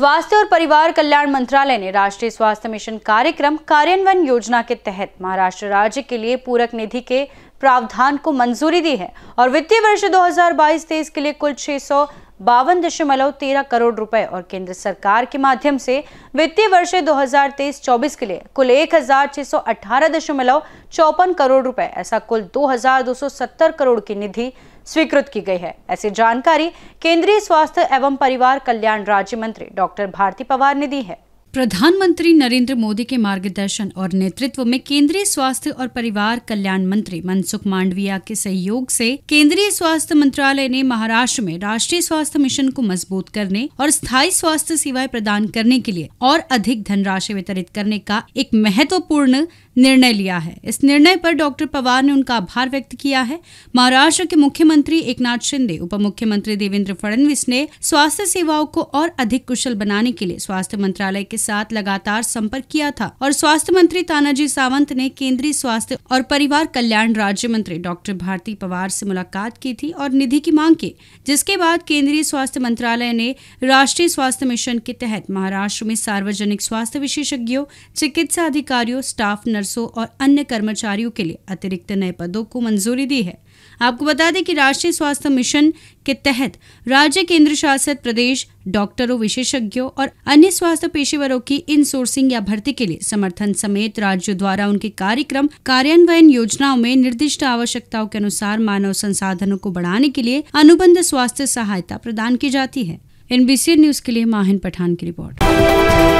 स्वास्थ्य और परिवार कल्याण मंत्रालय ने राष्ट्रीय स्वास्थ्य मिशन कार्यक्रम कार्यान्वयन योजना के तहत महाराष्ट्र राज्य के लिए पूरक निधि के प्रावधान को मंजूरी दी है और वित्तीय वर्ष 2022-23 के लिए कुल छह बावन दशमलव तेरह करोड़ रुपए और केंद्र सरकार के माध्यम से वित्तीय वर्ष 2023-24 के लिए कुल एक हजार छह सौ अठारह दशमलव चौपन करोड़ रुपए ऐसा कुल दो हजार दो सौ सत्तर करोड़ की निधि स्वीकृत की गई है ऐसी जानकारी केंद्रीय स्वास्थ्य एवं परिवार कल्याण राज्य मंत्री डॉक्टर भारती पवार ने दी है प्रधानमंत्री नरेंद्र मोदी के मार्गदर्शन और नेतृत्व में केंद्रीय स्वास्थ्य और परिवार कल्याण मंत्री मनसुख मांडविया के सहयोग से केंद्रीय स्वास्थ्य मंत्रालय ने महाराष्ट्र में राष्ट्रीय स्वास्थ्य मिशन को मजबूत करने और स्थायी स्वास्थ्य सेवाएं प्रदान करने के लिए और अधिक धनराशि वितरित करने का एक महत्वपूर्ण निर्णय लिया है इस निर्णय पर डॉक्टर पवार ने उनका आभार व्यक्त किया है महाराष्ट्र के मुख्यमंत्री एकनाथ शिंदे उप मुख्यमंत्री देवेंद्र फडणवीस ने स्वास्थ्य सेवाओं को और अधिक कुशल बनाने के लिए स्वास्थ्य मंत्रालय के साथ लगातार संपर्क किया था और स्वास्थ्य मंत्री तानाजी सावंत ने केंद्रीय स्वास्थ्य और परिवार कल्याण राज्य मंत्री डॉक्टर भारती पवार से मुलाकात की थी और निधि की मांग की जिसके बाद केंद्रीय स्वास्थ्य मंत्रालय ने राष्ट्रीय स्वास्थ्य मिशन के तहत महाराष्ट्र में सार्वजनिक स्वास्थ्य विशेषज्ञों चिकित्सा अधिकारियों स्टाफ नर्सों और अन्य कर्मचारियों के लिए अतिरिक्त नए पदों को मंजूरी दी है आपको बता दें कि राष्ट्रीय स्वास्थ्य मिशन के तहत राज्य केंद्र शासित प्रदेश डॉक्टरों विशेषज्ञों और अन्य स्वास्थ्य पेशेवरों की इन सोर्सिंग या भर्ती के लिए समर्थन समेत राज्यों द्वारा उनके कार्यक्रम कार्यान्वयन योजनाओं में निर्दिष्ट आवश्यकताओं के अनुसार मानव संसाधनों को बढ़ाने के लिए अनुबंध स्वास्थ्य सहायता प्रदान की जाती है एनबीसी न्यूज के लिए माहिन पठान की रिपोर्ट